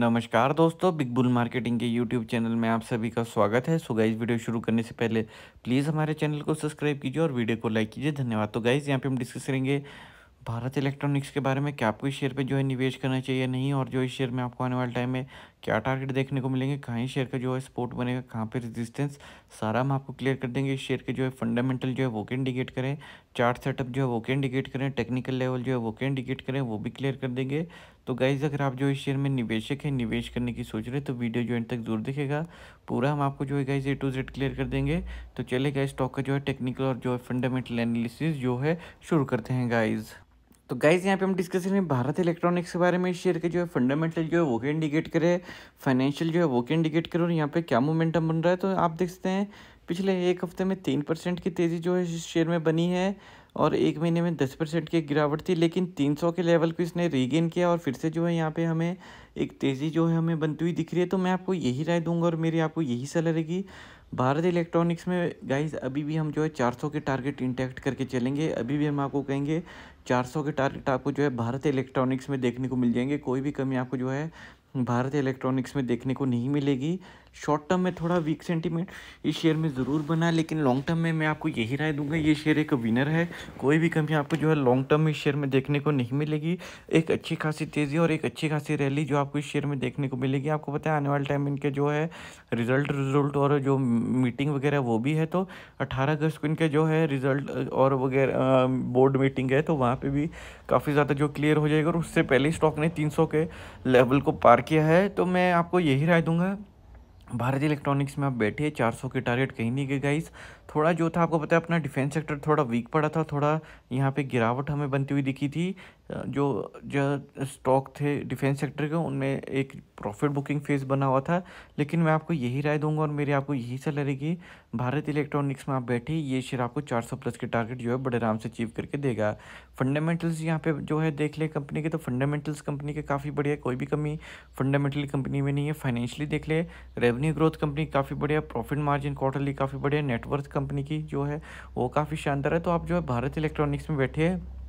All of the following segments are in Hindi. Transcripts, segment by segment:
नमस्कार दोस्तों बिग बुल मार्केटिंग के यूट्यूब चैनल में आप सभी का स्वागत है सो गाइज वीडियो शुरू करने से पहले प्लीज़ हमारे चैनल को सब्सक्राइब कीजिए और वीडियो को लाइक कीजिए धन्यवाद तो गाइज यहाँ पे हम डिस्कस करेंगे भारत इलेक्ट्रॉनिक्स के बारे में क्या आपको इस शेयर पे जो है निवेश करना चाहिए नहीं और जो इस शेयर में आपको आने वाले टाइम में क्या टारगेट देखने को मिलेंगे कहाँ शेयर का जो है सपोर्ट बनेगा कहाँ पे रेजिस्टेंस सारा हम आपको क्लियर कर देंगे इस शेयर के जो है फंडामेंटल जो है वो इंडिकेट करें चार्ट सेटअप जो है वो क्या इंडिकेट करें टेक्निकल लेवल जो है वो क्या इंडिकेट करें वो भी क्लियर कर देंगे तो गाइज़ अगर आप जो इस शेयर में निवेशक हैं निवेश करने की सोच रहे तो वीडियो जो एंड तक जरूर दिखेगा पूरा हम आपको जो है guys A to Z clear कर देंगे तो चले गाइज स्टॉक का जो है टेक्निकल और जो है फंडामेंटल एनालिसिस जो है शुरू करते हैं गाइज़ तो गाइज यहाँ पे हम डिस्कस करें भारत इलेक्ट्रॉनिक्स के बारे में शेयर के जो है फंडामेंटल जो है वो क्या इंडिकेट करे फाइनेंशियल जो है वो क्या इंडिकेट करे और यहाँ पे क्या मोमेंटम बन रहा है तो आप देख सकते हैं पिछले एक हफ्ते में तीन परसेंट की तेज़ी जो है इस शेयर में बनी है और एक महीने में दस परसेंट की गिरावट थी लेकिन तीन सौ के लेवल को इसने रीगेन किया और फिर से जो है यहाँ पे हमें एक तेज़ी जो है हमें बनती हुई दिख रही है तो मैं आपको यही राय दूंगा और मेरी आपको यही सलाह रहेगी भारत इलेक्ट्रॉनिक्स में गाइस अभी भी हम जो है सौ के टारगेट इंटैक्ट करके चलेंगे अभी भी हम आपको कहेंगे सौ के टारगेट आपको जो है भारत इलेक्ट्रॉनिक्स में देखने को मिल जाएंगे कोई भी कमी आपको जो है भारतीय इलेक्ट्रॉनिक्स में देखने को नहीं मिलेगी शॉर्ट टर्म में थोड़ा वीक सेंटीमेंट इस शेयर में ज़रूर बना लेकिन लॉन्ग टर्म में मैं आपको यही राय दूंगा ये शेयर एक विनर है कोई भी कमी आपको जो है लॉन्ग टर्म में इस शेयर में देखने को नहीं मिलेगी एक अच्छी खासी तेज़ी और एक अच्छी खासी रैली जो आपको इस शेयर में देखने को मिलेगी आपको पता है आने वाले टाइम इनके जो है रिजल्ट रिजल्ट और जो मीटिंग वगैरह वो भी है तो अट्ठारह अगस्त को इनके जो है रिजल्ट और वगैरह बोर्ड मीटिंग है तो वहाँ पर भी काफ़ी ज़्यादा जो क्लियर हो जाएगा और उससे पहले स्टॉक ने तीन के लेवल को पार पार किया है तो मैं आपको यही राय दूंगा भारत इलेक्ट्रॉनिक्स में आप बैठे 400 के टारगेट कहीं नहीं गए गाइस थोड़ा जो था आपको पता है अपना डिफेंस सेक्टर थोड़ा वीक पड़ा था थोड़ा यहाँ पे गिरावट हमें बनती हुई दिखी थी जो जो स्टॉक थे डिफेंस सेक्टर के उनमें एक प्रॉफिट बुकिंग फेज बना हुआ था लेकिन मैं आपको यही राय दूंगा और मेरी आपको यही सलाह रहेगी भारत इलेक्ट्रॉनिक्स में आप बैठे ये शेयर आपको चार प्लस के टारगेट जो है बड़े आराम से अचीव करके देगा फंडामेंटल्स यहाँ पर जो है देख ले कंपनी के तो फंडामेंटल्स कंपनी के काफ़ी बढ़िया कोई भी कमी फंडामेंटली कंपनी में नहीं है फाइनेंशियली देख ले रेवन्यू ग्रोथ कंपनी काफ़ी बढ़िया प्रॉफिट मार्जिन क्वार्टरली काफ़ी बढ़िया नेटवर्थ कंपनी की जो है वो काफ़ी शानदार है तो आप जो है भारत इलेक्ट्रॉनिक्स में बैठे हैं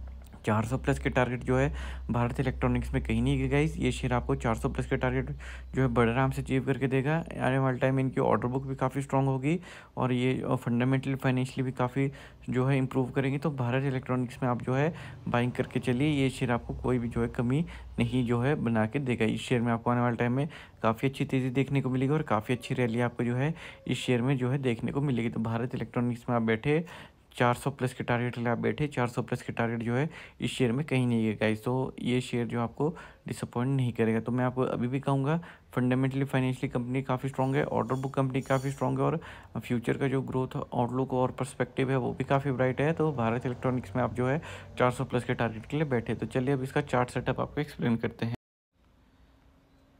400 प्लस के टारगेट जो है भारत इलेक्ट्रॉनिक्स में कहीं नहीं गए इस ये शेयर आपको 400 प्लस के टारगेट जो है बड़े आराम से अचीव करके देगा आने वाले टाइम इनकी ऑर्डर बुक भी काफ़ी स्ट्रॉग होगी और ये फंडामेंटली फाइनेंशियली भी काफ़ी जो है इम्प्रूव करेंगे तो भारत इलेक्ट्रॉनिक्स में आप जो है बाइंग करके चलिए ये शेयर आपको कोई भी जो है कमी नहीं जो है बना के देगा इस शेयर में आपको आने वाले टाइम में काफ़ी अच्छी तेज़ी देखने को मिलेगी और काफ़ी अच्छी रैली आपको जो है इस शेयर में जो है देखने को मिलेगी तो भारत इलेक्ट्रॉनिक्स में आप बैठे 400 प्लस के टारगेट के लिए आप बैठे 400 प्लस के टारगेट जो है इस शेयर में कहीं नहीं है गाइस तो ये शेयर जो आपको डिसअपॉइंट नहीं करेगा तो मैं आपको अभी भी कहूँगा फंडामेंटली फाइनेंशियली कंपनी काफ़ी स्ट्रॉग है ऑर्डर बुक कंपनी काफ़ी स्ट्रॉग है और फ्यूचर का जो ग्रोथ आउटलुक और परस्पेक्टिव है वो भी काफ़ी ब्राइट है तो भारत इलेक्ट्रॉनिक्स में आप जो है चार प्लस के टारगेट के लिए बैठे तो चलिए अब इसका चार्ट सेटअप आपको एक्सप्लेन करते हैं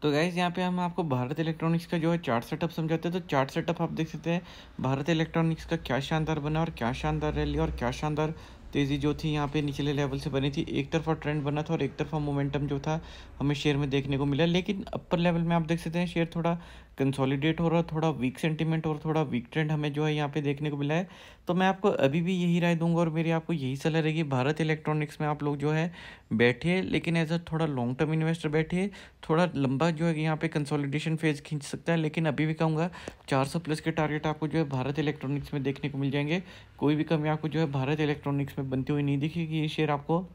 तो गाइज़ यहाँ पे हम आपको भारत इलेक्ट्रॉनिक्स का जो है चार्ट सेटअप समझाते हैं तो चार्ट सेटअप आप देख सकते हैं भारत इलेक्ट्रॉनिक्स का क्या शानदार बना और क्या शानदार रैली और क्या शानदार तेज़ी जो थी यहाँ पे निचले लेवल से बनी थी एक तरफा ट्रेंड बना था और एक तरफा मोमेंटम जो था हमें शेयर में देखने को मिला लेकिन अपर लेवल में आप देख सकते हैं शेयर थोड़ा कंसोलिडेट हो रहा थोड़ा वीक सेंटीमेंट और थोड़ा वीक ट्रेंड हमें जो है यहाँ पे देखने को मिला है तो मैं आपको अभी भी यही राय दूंगा और मेरी आपको यही सलाह रहेगी भारत इलेक्ट्रॉनिक्स में आप लोग जो है बैठिए लेकिन एज अ थोड़ा लॉन्ग टर्म इन्वेस्टर बैठिए थोड़ा लंबा जो है यहाँ पे कंसोलिडेशन फेज खींच सकता है लेकिन अभी भी कहूँगा चार प्लस के टारगेट आपको जो है भारत इलेक्ट्रॉनिक्स में देखने को मिल जाएंगे कोई भी कमी आपको जो है भारत इलेक्ट्रॉनिक्स में बनती हुई नहीं दिखेगी ये शेयर आपको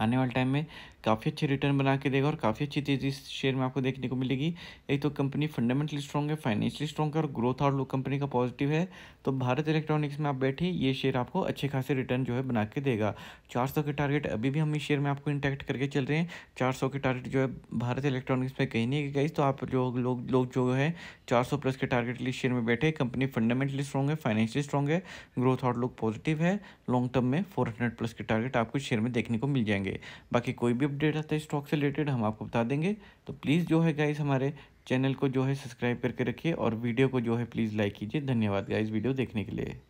आने वाले टाइम में काफ़ी अच्छे रिटर्न बना के देगा और काफ़ी अच्छी चीज़ इस शेयर में आपको देखने को मिलेगी एक तो कंपनी फंडामेंटली स्ट्रॉन्ग है फाइनेंशियली स्ट्रॉन्ग है और ग्रोथ आउटलुक कंपनी का पॉजिटिव है तो भारत इलेक्ट्रॉनिक्स में आप बैठे ये शेयर आपको अच्छे खासे रिटर्न जो है बना के देगा चार सौ के टारगेट अभी भी हम इस शेयर में आपको इंटैक्ट करके चल रहे हैं चार सौ के टारगेट जो है भारत इलेक्ट्रॉनिक्स में कहीं नहीं गई तो आप जो लोग लोग जो है चार सौ प्लस के टारगेट लिए शेयर में बैठे कंपनी फंडामेंटली स्ट्रॉन्ग है फाइनेंशियली स्ट्रॉन्ग है ग्रोथ आउटलुक पॉजिटिव है लॉन्ग टर्म में फोर हंड्रेड प्लस के टारगेट आपको शेयर में देखने को मिल जाएंगे रहेंगे बाकी कोई भी अपडेट आता है स्टॉक से रिलेटेड हम आपको बता देंगे तो प्लीज़ जो है गाइज हमारे चैनल को जो है सब्सक्राइब करके रखिए और वीडियो को जो है प्लीज़ लाइक कीजिए धन्यवाद गाइज वीडियो देखने के लिए